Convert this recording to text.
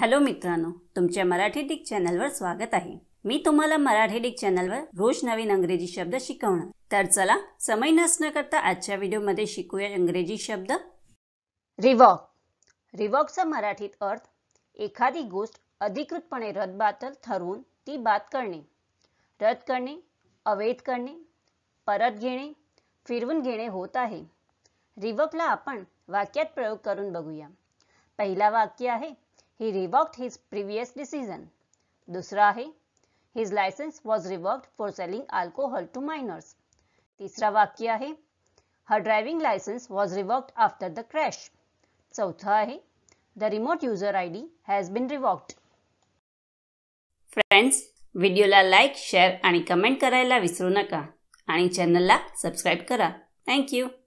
Hello मित्रांनो तुमच्या Marathi Dick चॅनलवर स्वागत आहे मी तुम्हाला मराठी डिक चॅनलवर रोज नवीन अंग्रेजी शब्द शिकवणार तर चला समय नसणं करता आजच्या व्हिडिओमध्ये शिकूया इंग्रजी शब्द रिवॉक रिवॉकचा मराठीत अर्थ एखादी गोष्ट अधिकृतपणे रद्दबातल ठरवून ती बात करणे रद्द करणे अवैध करणे परत घेणे फिरवून घेणे होत आहे रिवॉकला आपण वाक्यात प्रयोग करून बघूया पहिला वाक्य आहे He revoked his previous decision. दूसरा है his license was revoked for selling alcohol to minors. तीसरा वाक्य है her driving license was revoked after the crash. चौथा है the remote user ID has been revoked. Friends, video like, share like comment आणि comment करायला विसरू नका आणि चॅनलला सबस्क्राईब करा you.